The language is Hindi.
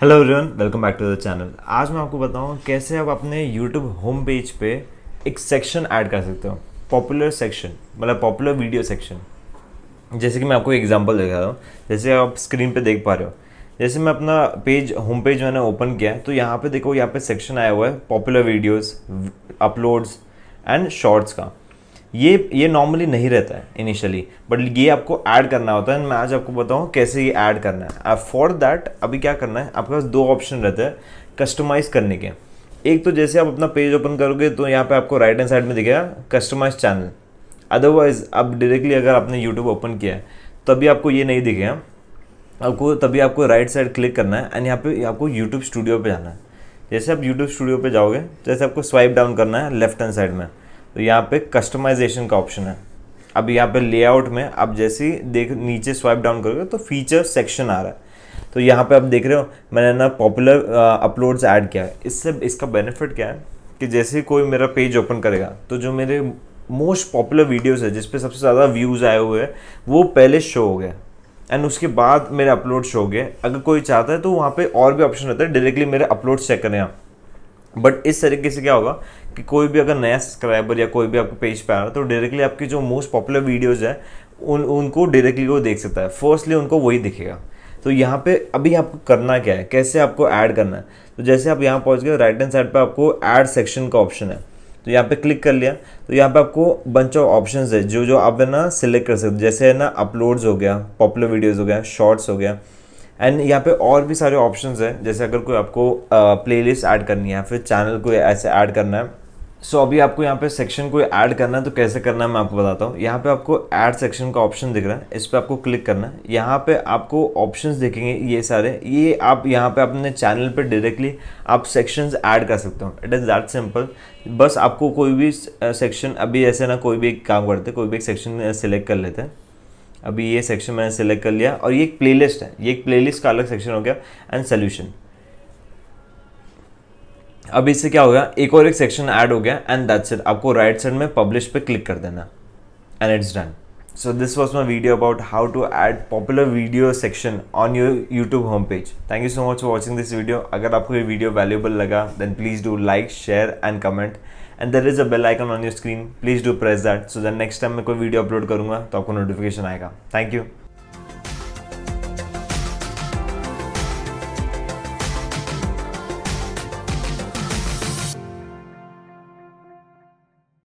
hello everyone welcome back to the channel आज मैं आपको बताऊं कैसे आप अपने यूट्यूब होम पेज पे एक सेक्शन ऐड कर सकते हो पॉपुलर सेक्शन मतलब पॉपुलर वीडियो सेक्शन जैसे कि मैं आपको एग्जांपल दिखा रहा हूँ जैसे आप स्क्रीन पे देख पा रहे हो जैसे मैं अपना पेज होम पेज मैंने ओपन किया है तो यहाँ पे देखो यहाँ पे सेक्शन आया हुआ है popular videos uploads and shorts का ये ये नॉर्मली नहीं रहता है इनिशियली बट ये आपको ऐड करना होता है मैं आज आपको बताऊँ कैसे ये ऐड करना है फॉर दैट अभी क्या करना है आपके पास दो ऑप्शन रहते हैं कस्टमाइज़ करने के एक तो जैसे आप अपना पेज ओपन करोगे तो यहाँ पे आपको राइट हैंड साइड में दिखेगा कस्टमाइज चैनल अदरवाइज़ अब डायरेक्टली अगर आपने यूट्यूब ओपन किया है तभी आपको ये नहीं दिखेगा आपको तभी आपको राइट साइड क्लिक करना है एंड यहाँ पे आपको यूट्यूब स्टूडियो पे जाना है जैसे आप यूट्यूब स्टूडियो पे जाओगे जैसे आपको स्वाइप डाउन करना है लेफ्ट हैंड साइड में तो यहाँ पे कस्टमाइजेशन का ऑप्शन है अब यहाँ पे लेआउट में आप जैसे ही देख नीचे स्वाइप डाउन करोगे तो फीचर सेक्शन आ रहा है तो यहाँ पे आप देख रहे हो मैंने ना पॉपुलर अपलोड्स ऐड किया है इससे इसका बेनिफिट क्या है कि जैसे कोई मेरा पेज ओपन करेगा तो जो मेरे मोस्ट पॉपुलर वीडियोज़ है जिसपे सबसे ज़्यादा व्यूज़ आए हुए हैं वो पहले शो हो गए एंड उसके बाद मेरे अपलोड शो हो गए अगर कोई चाहता है तो वहाँ पे और भी ऑप्शन रहता है डायरेक्टली मेरे अपलोड चेक करें आप बट इस तरीके से क्या होगा कि कोई भी अगर नया सब्सक्राइबर या कोई भी आपके पेज पर आ रहा है तो डायरेक्टली आपकी जो मोस्ट पॉपुलर वीडियोज़ है उन उनको डायरेक्टली वो देख सकता है फर्स्टली उनको वही दिखेगा तो यहाँ पे अभी आपको करना क्या है कैसे आपको ऐड करना है तो जैसे आप यहाँ पहुँच गए राइट हैंड साइड पर आपको ऐड सेक्शन का ऑप्शन है तो यहाँ पे क्लिक कर लिया तो यहाँ पे आपको बंच ऑफ ऑप्शन है जो जो आप है ना सिलेक्ट कर सकते जैसे है ना अपलोड्स हो गया पॉपुलर वीडियोज़ हो गया शॉर्ट्स हो गया एंड यहाँ पे और भी सारे ऑप्शंस हैं जैसे अगर कोई आपको प्लेलिस्ट ऐड करनी है फिर चैनल को ऐसे ऐड करना है सो so, अभी आपको यहाँ पे सेक्शन को ऐड करना है तो कैसे करना है मैं आपको बताता हूँ यहाँ पे आपको ऐड सेक्शन का ऑप्शन दिख रहा है इस पर आपको क्लिक करना है यहाँ पे आपको ऑप्शंस दिखेंगे ये सारे ये आप यहाँ पे अपने चैनल पे डायरेक्टली आप सेक्शंस ऐड कर सकते हो इट इज़ दैट सिंपल बस आपको कोई भी सेक्शन अभी ऐसे ना कोई भी एक काम करते कोई भी एक सेक्शन सेलेक्ट कर लेते हैं अभी ये सेक्शन मैंने सेलेक्ट कर लिया और ये एक प्लेलिस्ट है ये एक प्लेलिस्ट का अलग सेक्शन हो गया एंड सोल्यूशन अब इससे क्या होगा एक और एक सेक्शन ऐड हो गया एंड दैट्स इट आपको राइट साइड में पब्लिश पे क्लिक कर देना and it's done so this was my video about how to add popular video section on your YouTube home page thank you so much for watching this video अगर आपको ये वीडियो वैल्यूबल लगा then please do like share and comment and there is a bell icon on your screen please do press that so that next time मैं कोई वीडियो अपलोड करूँगा तो आपको नोटिफिकेशन आएगा थैंक यू